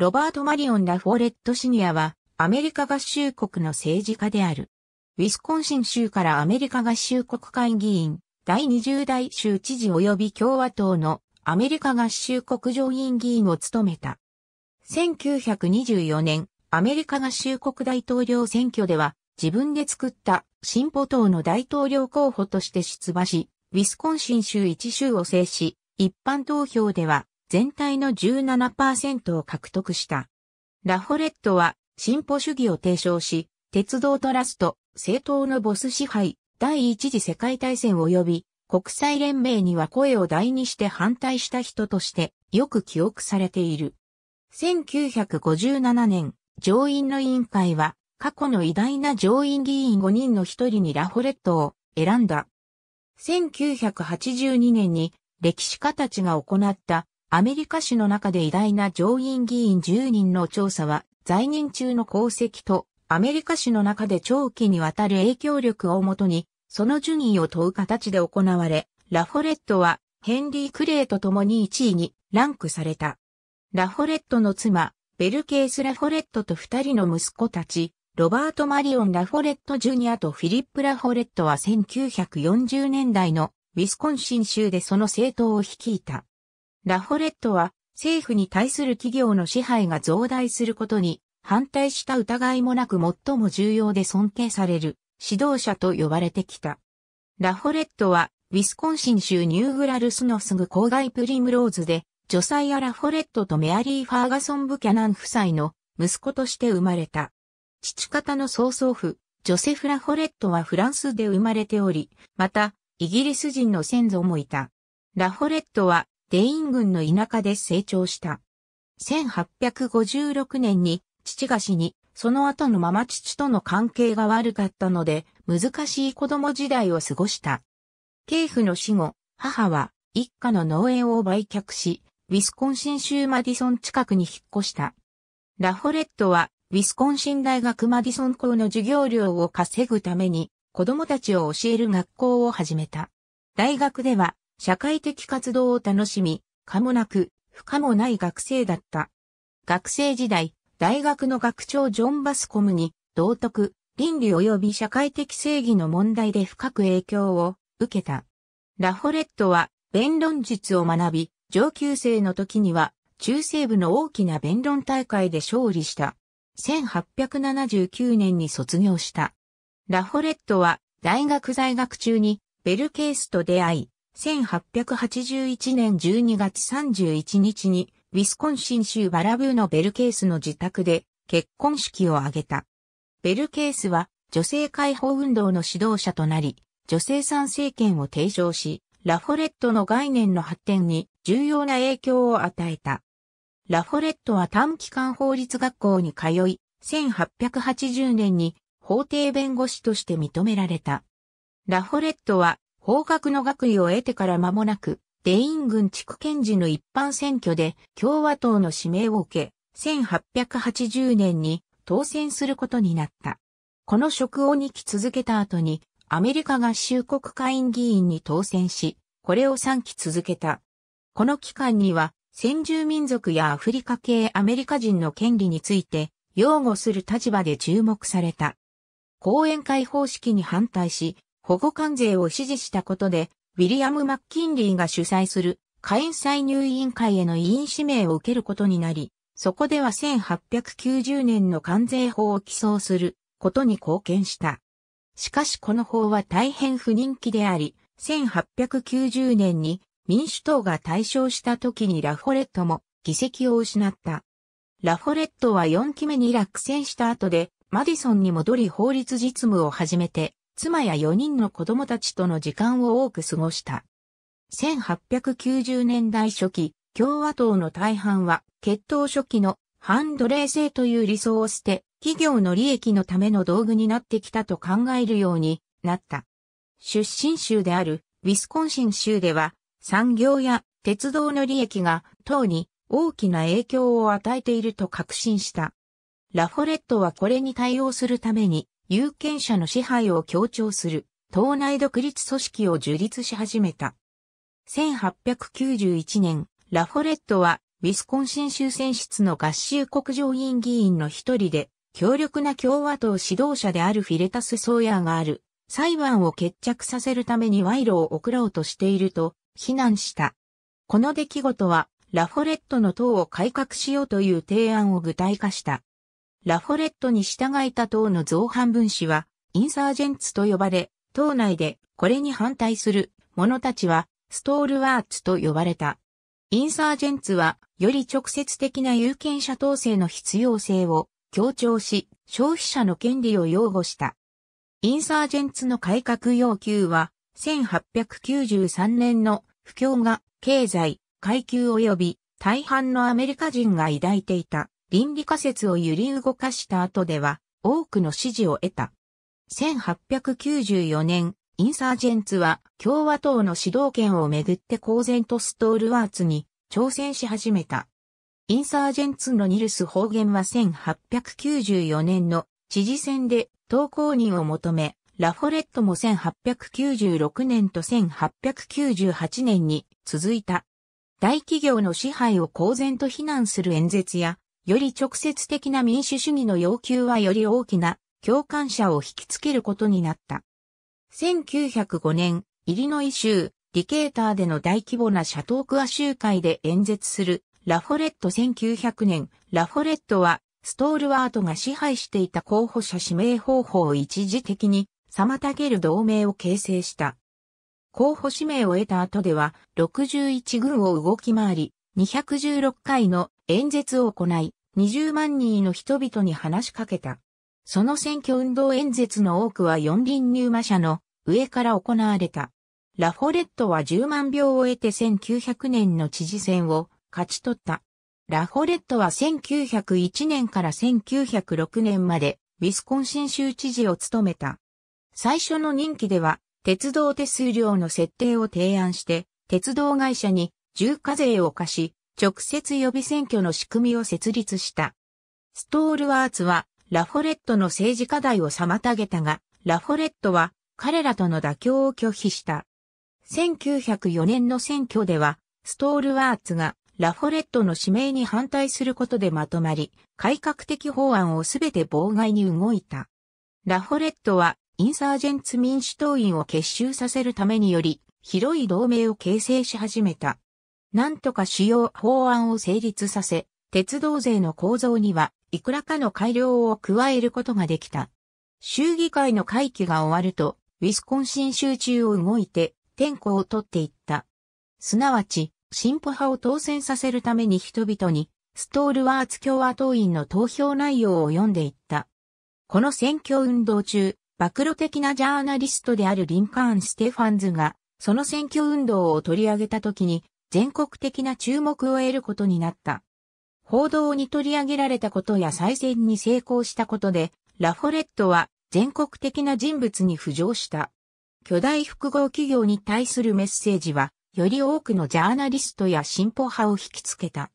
ロバート・マリオン・ラフォーレット・シニアは、アメリカ合衆国の政治家である。ウィスコンシン州からアメリカ合衆国会議員、第20代州知事及び共和党のアメリカ合衆国上院議員を務めた。1924年、アメリカ合衆国大統領選挙では、自分で作った進歩党の大統領候補として出馬し、ウィスコンシン州1州を制し、一般投票では全体の17%を獲得した。ラフォレットは進歩主義を提唱し、鉄道トラスト、政党のボス支配、第一次世界大戦及び国際連盟には声を大にして反対した人としてよく記憶されている。1957年、上院の委員会は過去の偉大な上院議員5人の一人にラフォレットを選んだ。1982年に歴史家たちが行ったアメリカ史の中で偉大な上院議員10人の調査は、在任中の功績と、アメリカ史の中で長期にわたる影響力をもとに、その順位を問う形で行われ、ラフォレットは、ヘンリー・クレイと共に1位にランクされた。ラフォレットの妻、ベルケース・ラフォレットと二人の息子たち、ロバート・マリオン・ラフォレット・ジュニアとフィリップ・ラフォレットは1940年代のウィスコンシン州でその政党を率いた。ラフォレットは政府に対する企業の支配が増大することに反対した疑いもなく最も重要で尊敬される指導者と呼ばれてきた。ラフォレットはウィスコンシン州ニューグラルスのすぐ郊外プリムローズでジョサイアラフォレットとメアリー・ファーガソン・ブキャナン夫妻の息子として生まれた。父方の曹操父、ジョセフ・ラフォレットはフランスで生まれており、また、イギリス人の先祖もいた。ラフォレットはデイン郡の田舎で成長した。1856年に父が死に、その後のまま父との関係が悪かったので、難しい子供時代を過ごした。ケイフの死後、母は一家の農園を売却し、ウィスコンシン州マディソン近くに引っ越した。ラフォレットは、ウィスコンシン大学マディソン校の授業料を稼ぐために、子供たちを教える学校を始めた。大学では、社会的活動を楽しみ、可もなく、不可もない学生だった。学生時代、大学の学長ジョン・バスコムに、道徳、倫理及び社会的正義の問題で深く影響を受けた。ラフォレットは弁論術を学び、上級生の時には中西部の大きな弁論大会で勝利した。1879年に卒業した。ラフォレットは大学在学中にベルケースと出会い、1881年12月31日に、ウィスコンシン州バラブーのベルケースの自宅で結婚式を挙げた。ベルケースは女性解放運動の指導者となり、女性参政権を提唱し、ラフォレットの概念の発展に重要な影響を与えた。ラフォレットは短期間法律学校に通い、1880年に法廷弁護士として認められた。ラフォレットは法学の学位を得てから間もなく、デイン軍地区検事の一般選挙で共和党の指名を受け、1880年に当選することになった。この職を2期続けた後に、アメリカ合衆国会員議員に当選し、これを3期続けた。この期間には、先住民族やアフリカ系アメリカ人の権利について、擁護する立場で注目された。講演会方式に反対し、保護関税を支持したことで、ウィリアム・マッキンリーが主催する下院歳入委員会への委員指名を受けることになり、そこでは1890年の関税法を起草することに貢献した。しかしこの法は大変不人気であり、1890年に民主党が対象した時にラフォレットも議席を失った。ラフォレットは4期目に落選した後で、マディソンに戻り法律実務を始めて、妻や4人の子供たちとの時間を多く過ごした。1890年代初期、共和党の大半は、決闘初期のハンドレー制という理想を捨て、企業の利益のための道具になってきたと考えるようになった。出身州であるウィスコンシン州では、産業や鉄道の利益が党に大きな影響を与えていると確信した。ラフォレットはこれに対応するために有権者の支配を強調する党内独立組織を樹立し始めた。1891年、ラフォレットはウィスコンシン州選出の合衆国上院議員の一人で、強力な共和党指導者であるフィレタス・ソーヤーがある、裁判を決着させるために賄賂を送ろうとしていると、非難した。この出来事は、ラフォレットの党を改革しようという提案を具体化した。ラフォレットに従えた党の造反分子は、インサージェンツと呼ばれ、党内でこれに反対する者たちは、ストールワーツと呼ばれた。インサージェンツは、より直接的な有権者統制の必要性を強調し、消費者の権利を擁護した。インサージェンツの改革要求は、1893年の不況が経済、階級及び大半のアメリカ人が抱いていた倫理仮説を揺り動かした後では、多くの支持を得た。1894年、インサージェンツは共和党の指導権をめぐって公然とストールワーツに挑戦し始めた。インサージェンツのニルス方言は1894年の知事選で投稿人を求め、ラフォレットも1896年と1898年に続いた。大企業の支配を公然と非難する演説やより直接的な民主主義の要求はより大きな共感者を引きつけることになった。1905年、イリノイ州、ディケーターでの大規模なシャトークア集会で演説する、ラフォレット1900年、ラフォレットは、ストールワートが支配していた候補者指名方法を一時的に妨げる同盟を形成した。候補指名を得た後では61軍を動き回り、216回の演説を行い、20万人の人々に話しかけた。その選挙運動演説の多くは四輪入馬車の上から行われた。ラフォレットは10万票を得て1900年の知事選を勝ち取った。ラフォレットは1901年から1906年までウィスコンシン州知事を務めた。最初の任期では鉄道手数料の設定を提案して鉄道会社に重課税を課し、直接予備選挙の仕組みを設立した。ストールワーツは、ラフォレットの政治課題を妨げたが、ラフォレットは彼らとの妥協を拒否した。1904年の選挙では、ストールワーツがラフォレットの指名に反対することでまとまり、改革的法案をすべて妨害に動いた。ラフォレットはインサージェンツ民主党員を結集させるためにより、広い同盟を形成し始めた。なんとか使用法案を成立させ、鉄道税の構造にはいくらかの改良を加えることができた。衆議会の会期が終わると、ウィスコンシン州中を動いて、天候を取っていった。すなわち、進歩派を当選させるために人々に、ストールワーツ共和党員の投票内容を読んでいった。この選挙運動中、暴露的なジャーナリストであるリンカーン・ステファンズが、その選挙運動を取り上げた時に、全国的な注目を得ることになった。報道に取り上げられたことや再選に成功したことで、ラフォレットは全国的な人物に浮上した。巨大複合企業に対するメッセージは、より多くのジャーナリストや進歩派を引きつけた。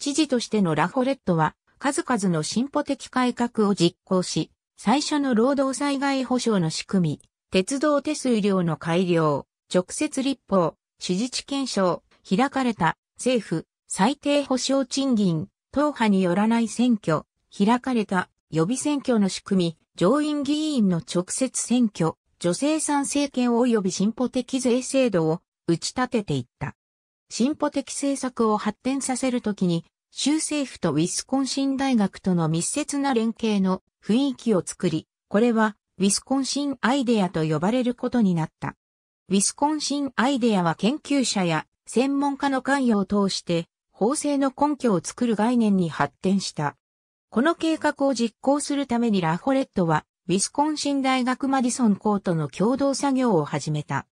知事としてのラフォレットは、数々の進歩的改革を実行し、最初の労働災害保障の仕組み、鉄道手数料の改良、直接立法、支持地検証、開かれた、政府、最低保障賃金、党派によらない選挙、開かれた、予備選挙の仕組み、上院議員の直接選挙、女性参政権及び進歩的税制度を打ち立てていった。進歩的政策を発展させるときに、州政府とウィスコンシン大学との密接な連携の雰囲気を作り、これはウィスコンシンアイデアと呼ばれることになった。ウィスコンシンアイデアは研究者や専門家の関与を通して、法制の根拠を作る概念に発展した。この計画を実行するためにラフォレットは、ウィスコンシン大学マディソン校との共同作業を始めた。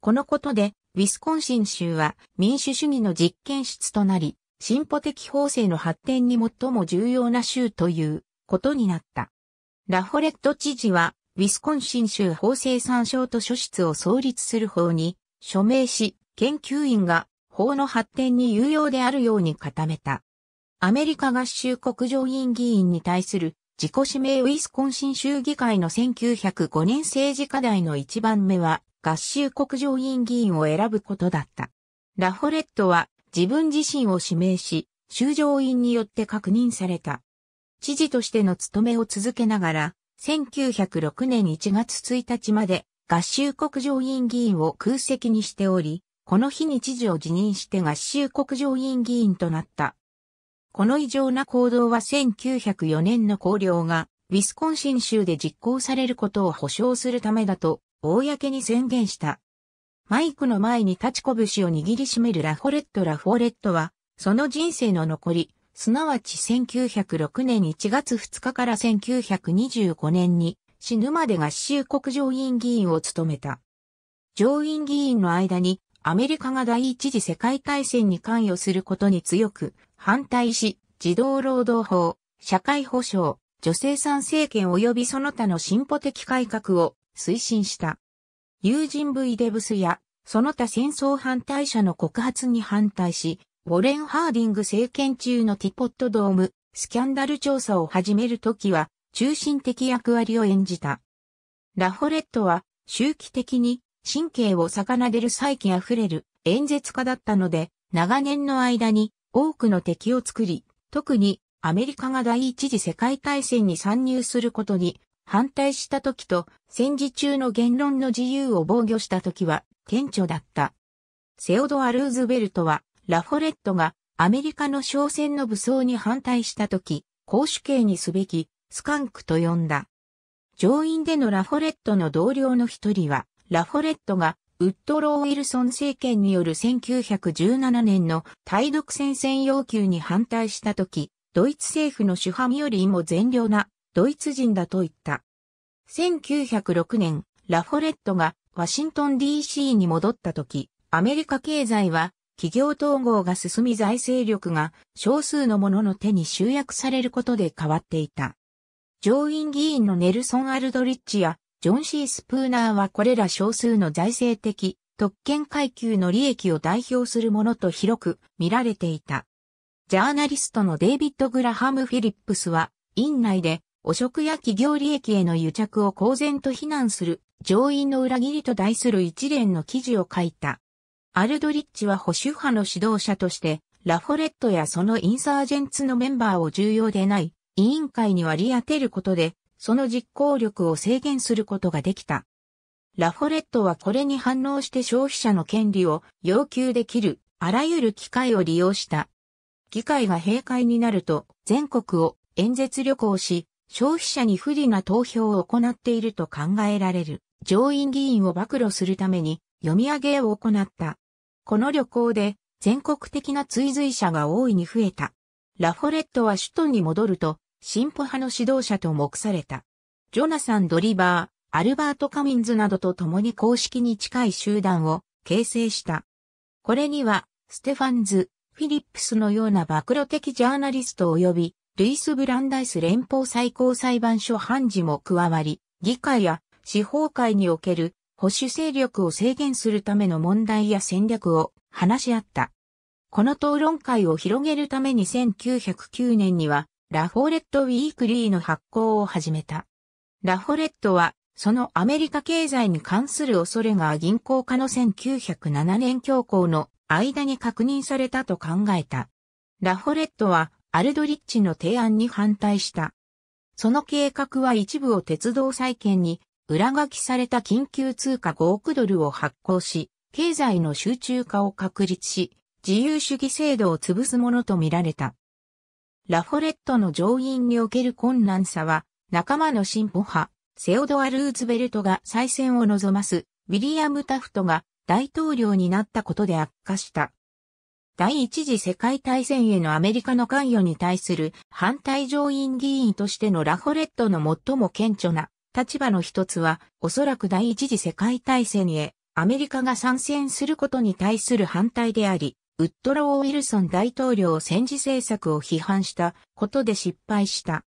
このことで、ウィスコンシン州は民主主義の実験室となり、進歩的法制の発展に最も重要な州ということになった。ラフォレット知事は、ウィスコンシン州法制参照図書室を創立する法に署名し、研究員が法の発展に有用であるように固めた。アメリカ合衆国上院議員に対する自己指名ウィスコンシン州議会の1905年政治課題の一番目は合衆国上院議員を選ぶことだった。ラフォレットは自分自身を指名し、州上院によって確認された。知事としての務めを続けながら、1906年1月1日まで合衆国上院議員を空席にしており、この日に知事を辞任して合衆国上院議員となった。この異常な行動は1904年の公領が、ウィスコンシン州で実行されることを保証するためだと、公に宣言した。マイクの前に立ち拳を握りしめるラフォレット・ラフォレットは、その人生の残り、すなわち1906年1月2日から1925年に死ぬまで合衆国上院議員を務めた。上院議員の間にアメリカが第一次世界大戦に関与することに強く反対し、児童労働法、社会保障、女性参政権及びその他の進歩的改革を推進した。友人 V デブスやその他戦争反対者の告発に反対し、ウォレン・ハーディング政権中のティポットドーム、スキャンダル調査を始めるときは、中心的役割を演じた。ラフォレットは、周期的に神経を逆なでる再起溢れる演説家だったので、長年の間に多くの敵を作り、特にアメリカが第一次世界大戦に参入することに反対した時と戦時中の言論の自由を防御した時は顕著だった。セオドア・ルーズベルトはラフォレットがアメリカの商船の武装に反対した時、公主刑にすべきスカンクと呼んだ。上院でのラフォレットの同僚の一人はラフォレットがウッドロー・ウィルソン政権による1917年の対独戦線要求に反対したとき、ドイツ政府の主犯よりも善良なドイツ人だと言った。1906年、ラフォレットがワシントン DC に戻った時、アメリカ経済は企業統合が進み財政力が少数の者の手に集約されることで変わっていた。上院議員のネルソン・アルドリッチやジョン・シー・スプーナーはこれら少数の財政的特権階級の利益を代表するものと広く見られていた。ジャーナリストのデイビッド・グラハム・フィリップスは、院内で汚職や企業利益への癒着を公然と非難する上院の裏切りと題する一連の記事を書いた。アルドリッチは保守派の指導者として、ラフォレットやそのインサージェンツのメンバーを重要でない委員会に割り当てることでその実行力を制限することができた。ラフォレットはこれに反応して消費者の権利を要求できるあらゆる機会を利用した。議会が閉会になると全国を演説旅行し、消費者に不利な投票を行っていると考えられる上院議員を暴露するために読み上げを行った。この旅行で全国的な追随者が大いに増えた。ラフォレットは首都に戻ると進歩派の指導者と目された。ジョナサン・ドリバー、アルバート・カミンズなどと共に公式に近い集団を形成した。これには、ステファンズ、フィリップスのような暴露的ジャーナリスト及び、ルイス・ブランダイス連邦最高裁判所判事も加わり、議会や司法界における保守勢力を制限するための問題や戦略を話し合った。この討論会を広げるために1909年にはラフォレット・ウィークリーの発行を始めた。ラフォレットは、そのアメリカ経済に関する恐れが銀行家の1907年恐慌の間に確認されたと考えた。ラフォレットはアルドリッチの提案に反対した。その計画は一部を鉄道再建に裏書きされた緊急通貨5億ドルを発行し、経済の集中化を確立し、自由主義制度を潰すものとみられた。ラフォレットの上院における困難さは、仲間の進歩派、セオドア・ルーズベルトが再選を望ます、ウィリアム・タフトが大統領になったことで悪化した。第一次世界大戦へのアメリカの関与に対する反対上院議員としてのラフォレットの最も顕著な立場の一つは、おそらく第一次世界大戦へアメリカが参戦することに対する反対であり、ウッドロー・ウィルソン大統領戦時政策を批判したことで失敗した。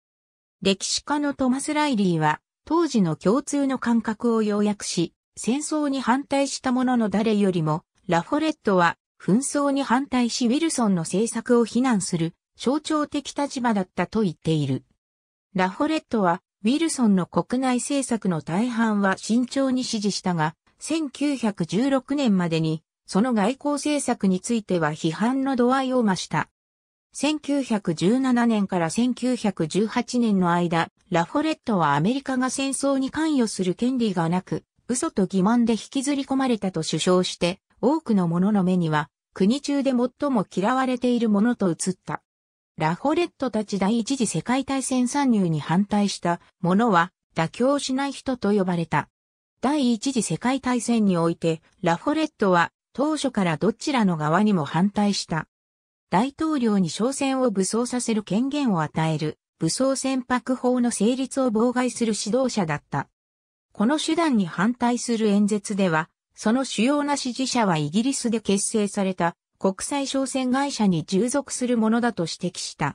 歴史家のトマス・ライリーは、当時の共通の感覚を要約し、戦争に反対した者の誰よりも、ラフォレットは、紛争に反対しウィルソンの政策を非難する象徴的立場だったと言っている。ラフォレットは、ウィルソンの国内政策の大半は慎重に支持したが、1916年までにその外交政策については批判の度合いを増した。1917年から1918年の間、ラフォレットはアメリカが戦争に関与する権利がなく、嘘と欺瞞で引きずり込まれたと主張して、多くの者の目には、国中で最も嫌われているものと映った。ラフォレットたち第一次世界大戦参入に反対した者は、妥協しない人と呼ばれた。第一次世界大戦において、ラフォレットは当初からどちらの側にも反対した。大統領に商船を武装させる権限を与える武装船舶法の成立を妨害する指導者だった。この手段に反対する演説では、その主要な支持者はイギリスで結成された国際商船会社に従属するものだと指摘した。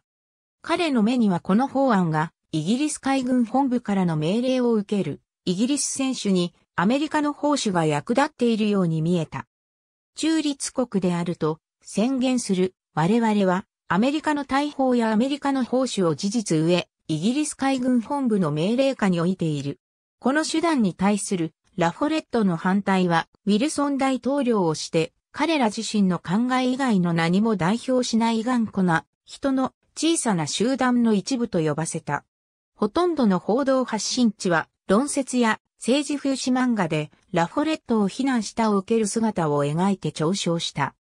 彼の目にはこの法案がイギリス海軍本部からの命令を受けるイギリス選手にアメリカの報酬が役立っているように見えた。中立国であると宣言する我々はアメリカの大砲やアメリカの砲手を事実上、イギリス海軍本部の命令下に置いている。この手段に対するラフォレットの反対はウィルソン大統領をして彼ら自身の考え以外の何も代表しない頑固な人の小さな集団の一部と呼ばせた。ほとんどの報道発信地は論説や政治風刺漫画でラフォレットを非難したを受ける姿を描いて嘲笑した。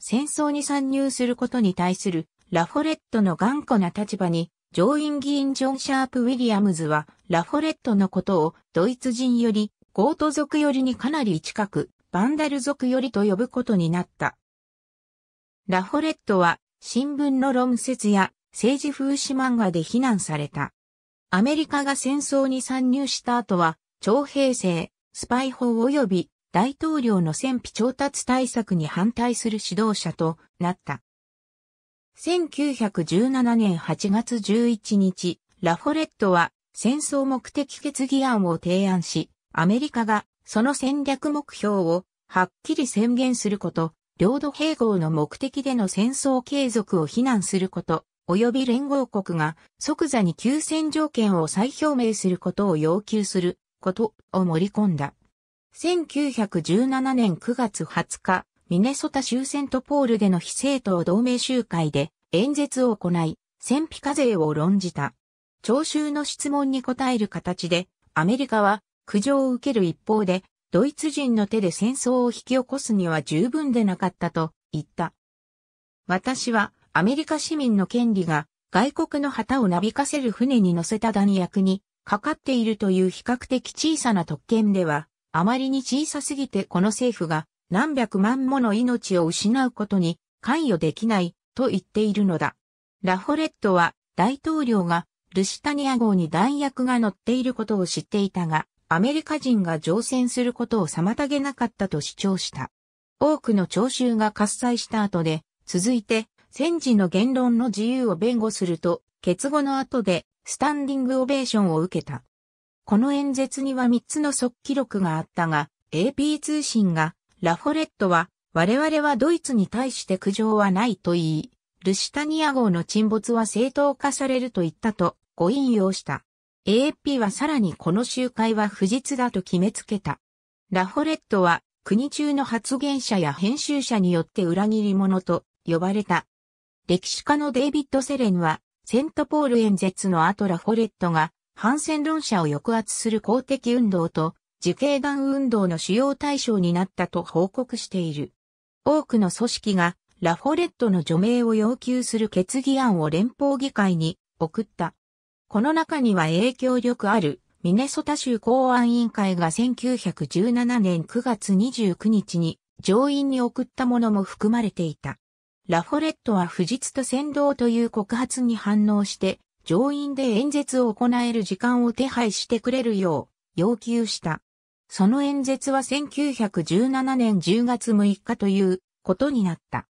戦争に参入することに対するラフォレットの頑固な立場に、上院議員ジョン・シャープ・ウィリアムズは、ラフォレットのことをドイツ人より、ゴート族よりにかなり近く、バンダル族よりと呼ぶことになった。ラフォレットは、新聞の論説や政治風刺漫画で非難された。アメリカが戦争に参入した後は、徴兵制、スパイ法及び大統領の戦費調達対策に反対する指導者となった。1917年8月11日、ラフォレットは戦争目的決議案を提案し、アメリカがその戦略目標をはっきり宣言すること、領土併合の目的での戦争継続を非難すること、及び連合国が即座に休戦条件を再表明することを要求することを盛り込んだ。1917年9月20日、ミネソタ州セントポールでの非政党同盟集会で演説を行い、戦費課税を論じた。聴衆の質問に答える形で、アメリカは苦情を受ける一方で、ドイツ人の手で戦争を引き起こすには十分でなかったと言った。私はアメリカ市民の権利が外国の旗をなびかせる船に乗せた弾薬にかかっているという比較的小さな特権では、あまりに小さすぎてこの政府が何百万もの命を失うことに関与できないと言っているのだ。ラフォレットは大統領がルシタニア号に弾薬が乗っていることを知っていたが、アメリカ人が乗船することを妨げなかったと主張した。多くの聴衆が喝采した後で、続いて、戦時の言論の自由を弁護すると、結合の後で、スタンディングオベーションを受けた。この演説には3つの速記録があったが、AP 通信が、ラフォレットは、我々はドイツに対して苦情はないと言い、ルシタニア号の沈没は正当化されると言ったと、ご引用した。a p はさらにこの集会は不実だと決めつけた。ラフォレットは国中の発言者や編集者によって裏切り者と呼ばれた。歴史家のデイビッド・セレンはセントポール演説の後ラフォレットが、反戦論者を抑圧する公的運動と、自警団運動の主要対象になったと報告している。多くの組織が、ラフォレットの除名を要求する決議案を連邦議会に送った。この中には影響力あるミネソタ州公安委員会が1917年9月29日に上院に送ったものも含まれていた。ラフォレットは不実と先導という告発に反応して、上院で演説を行える時間を手配してくれるよう要求した。その演説は1917年10月6日ということになった。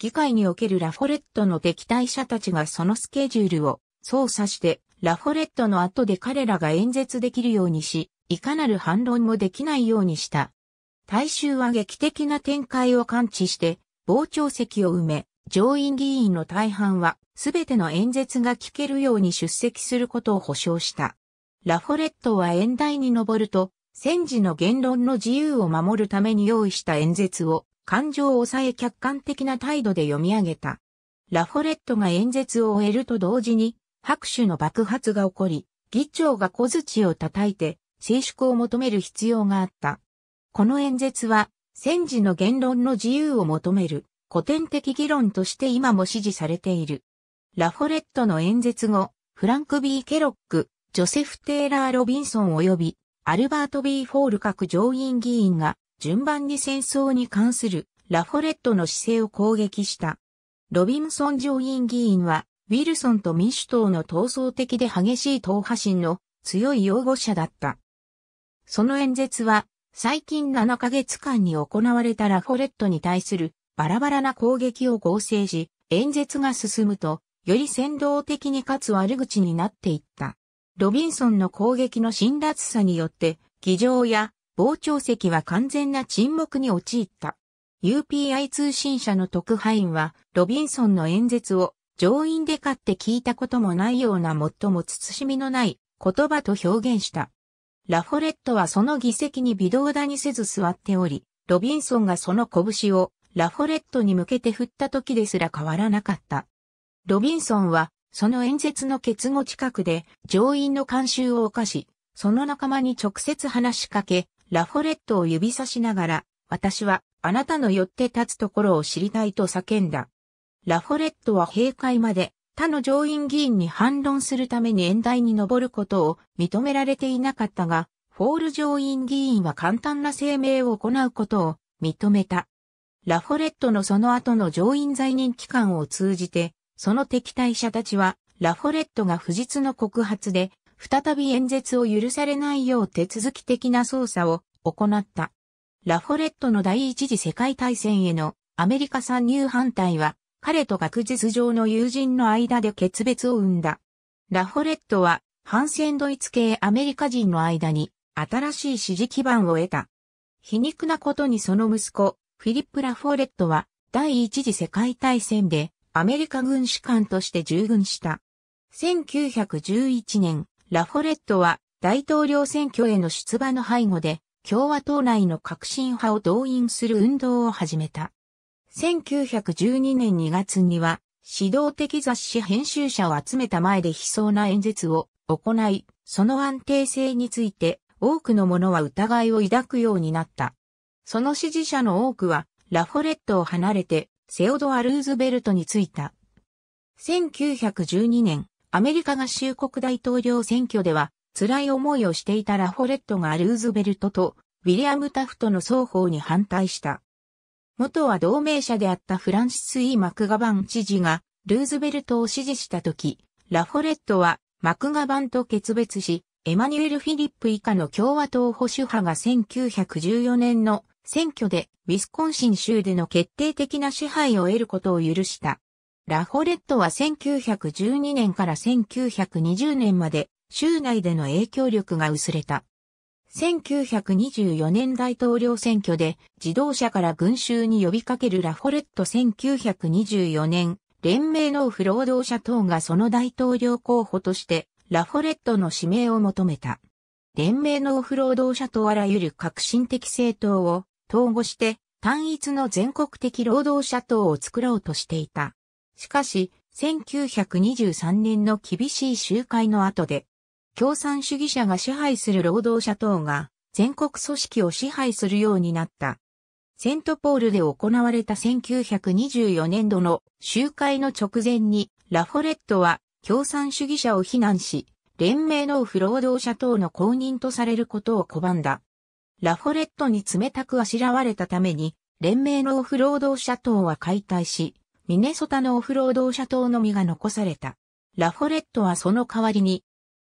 議会におけるラフォレットの敵対者たちがそのスケジュールを操作して、ラフォレットの後で彼らが演説できるようにし、いかなる反論もできないようにした。大衆は劇的な展開を感知して、傍聴席を埋め、上院議員の大半は、すべての演説が聞けるように出席することを保証した。ラフォレットは演台に上ると、戦時の言論の自由を守るために用意した演説を、感情を抑え客観的な態度で読み上げた。ラフォレットが演説を終えると同時に、拍手の爆発が起こり、議長が小槌を叩いて、静粛を求める必要があった。この演説は、戦時の言論の自由を求める古典的議論として今も支持されている。ラフォレットの演説後、フランク・ B・ ケロック、ジョセフ・テイラー・ロビンソン及びアルバート・ B・ フォール各上院議員が順番に戦争に関するラフォレットの姿勢を攻撃した。ロビンソン上院議員は、ウィルソンと民主党の闘争的で激しい党派心の強い擁護者だった。その演説は最近7ヶ月間に行われたラフォレットに対するバラバラな攻撃を合成し、演説が進むと、より先導的にかつ悪口になっていった。ロビンソンの攻撃の辛辣さによって、議場や傍聴席は完全な沈黙に陥った。UPI 通信社の特派員は、ロビンソンの演説を上院で勝って聞いたこともないような最も慎みのない言葉と表現した。ラフォレットはその議席に微動だにせず座っており、ロビンソンがその拳をラフォレットに向けて振った時ですら変わらなかった。ロビンソンは、その演説の結後近くで上院の慣習を犯し、その仲間に直接話しかけ、ラフォレットを指さしながら、私はあなたの寄って立つところを知りたいと叫んだ。ラフォレットは閉会まで他の上院議員に反論するために演台に上ることを認められていなかったが、フォール上院議員は簡単な声明を行うことを認めた。ラフォレットのその後の上院在任期間を通じて、その敵対者たちは、ラフォレットが不実の告発で、再び演説を許されないよう手続き的な捜査を行った。ラフォレットの第一次世界大戦へのアメリカ参入反対は彼と学術上の友人の間で決別を生んだ。ラフォレットは、反戦ドイツ系アメリカ人の間に、新しい支持基盤を得た。皮肉なことにその息子、フィリップ・ラフォレットは、第一次世界大戦で、アメリカ軍士官として従軍した。1911年、ラフォレットは、大統領選挙への出馬の背後で、共和党内の革新派を動員する運動を始めた。1912年2月には、指導的雑誌編集者を集めた前で悲壮な演説を行い、その安定性について多くの者は疑いを抱くようになった。その支持者の多くは、ラフォレットを離れて、セオドア・ルーズベルトに着いた。1912年、アメリカ合衆国大統領選挙では、辛い思いをしていたラフォレットがルーズベルトとウィリアム・タフトの双方に反対した。元は同盟者であったフランシス・イ・マクガバン知事が、ルーズベルトを支持したとき、ラフォレットは、マクガバンと決別し、エマニュエル・フィリップ以下の共和党保守派が1914年の選挙でウィスコンシン州での決定的な支配を得ることを許した。ラフォレットは1912年から1920年まで州内での影響力が薄れた。1924年大統領選挙で自動車から群衆に呼びかけるラフォレット1924年、連盟オフ労働者等がその大統領候補としてラフォレットの指名を求めた。連盟オフ労働者とあらゆる革新的政党を統合して単一の全国的労働者党を作ろうとしていた。しかし、1923年の厳しい集会の後で、共産主義者が支配する労働者等が全国組織を支配するようになった。セントポールで行われた1924年度の集会の直前にラフォレットは共産主義者を非難し、連盟のオフ労働者等の公認とされることを拒んだ。ラフォレットに冷たくあしらわれたために、連盟のオフ労働者等は解体し、ミネソタのオフ労働者等のみが残された。ラフォレットはその代わりに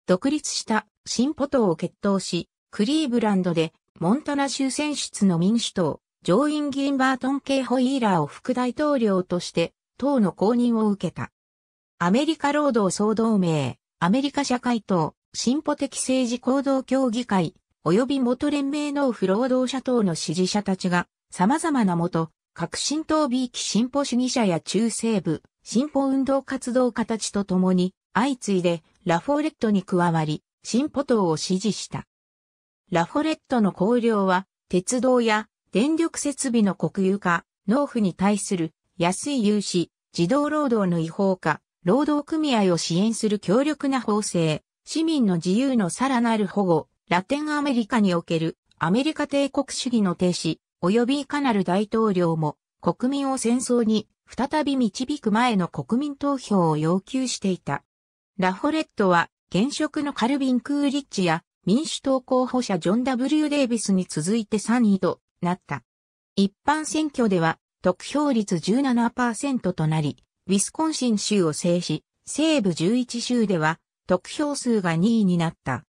独立した進歩党を決闘し、クリーブランドでモンタナ州選出の民主党、上院議員バートン・系ホイーラーを副大統領として党の公認を受けた。アメリカ労働総同盟、アメリカ社会党、進歩的政治行動協議会、及び元連盟農夫労働者党の支持者たちが、様々な元、革新党 B 期進歩主義者や中西部、進歩運動活動家たちと共に、相次いでラフォレットに加わり、進歩党を支持した。ラフォレットの綱領は、鉄道や電力設備の国有化、農夫に対する安い融資、児童労働の違法化、労働組合を支援する強力な法制、市民の自由のさらなる保護、ラテンアメリカにおけるアメリカ帝国主義の停止、及びいかなる大統領も国民を戦争に再び導く前の国民投票を要求していた。ラフォレットは、現職のカルビン・クーリッチや民主党候補者ジョン・ W・ デイビスに続いて3位となった。一般選挙では、得票率17%となり、ウィスコンシン州を制し、西部11州では、得票数が2位になった。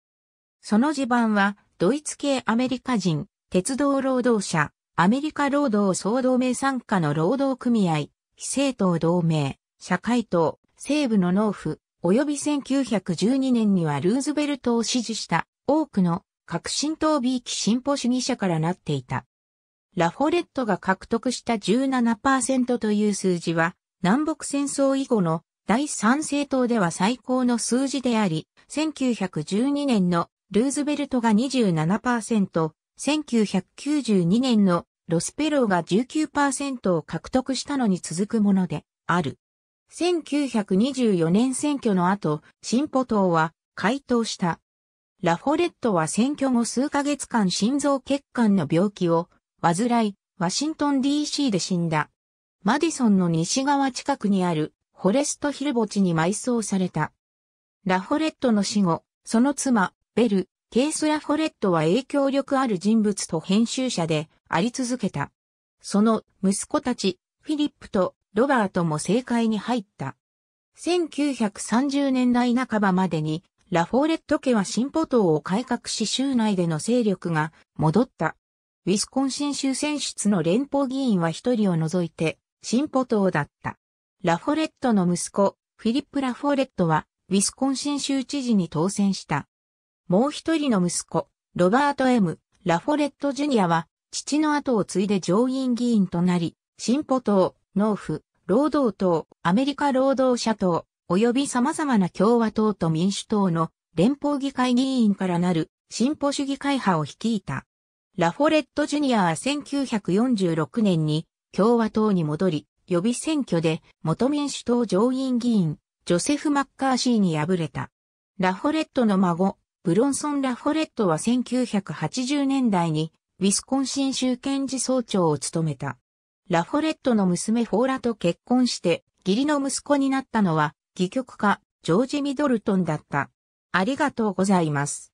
その地盤は、ドイツ系アメリカ人、鉄道労働者、アメリカ労働総同盟参加の労働組合、非政党同盟、社会党、西部の農夫、及び1912年にはルーズベルトを支持した多くの革新党 B 期進歩主義者からなっていた。ラフォレットが獲得した17%という数字は、南北戦争以後の第三政党では最高の数字であり、1912年のルーズベルトが27%、1992年のロスペローが19%を獲得したのに続くものである。1924年選挙の後、進歩党は回答した。ラフォレットは選挙後数ヶ月間心臓血管の病気を患い、ワシントン DC で死んだ。マディソンの西側近くにあるフォレストヒル墓地に埋葬された。ラフォレットの死後、その妻、ベル、ケース・ラフォレットは影響力ある人物と編集者であり続けた。その息子たち、フィリップとロバートも政界に入った。1930年代半ばまでに、ラフォーレット家は新歩党を改革し州内での勢力が戻った。ウィスコンシン州選出の連邦議員は一人を除いて、新歩党だった。ラフォレットの息子、フィリップ・ラフォレットは、ウィスコンシン州知事に当選した。もう一人の息子、ロバート・ M・ ラフォレット・ジュニアは、父の後を継いで上院議員となり、新歩党、農夫、労働党、アメリカ労働者党、及び様々な共和党と民主党の連邦議会議員からなる進歩主義会派を率いた。ラフォレット・ジュニアは1946年に共和党に戻り、予備選挙で元民主党上院議員、ジョセフ・マッカーシーに敗れた。ラフォレットの孫、ブロンソン・ラフォレットは1980年代にウィスコンシン州検事総長を務めた。ラフォレットの娘フォーラと結婚して、義理の息子になったのは、戯曲家、ジョージ・ミドルトンだった。ありがとうございます。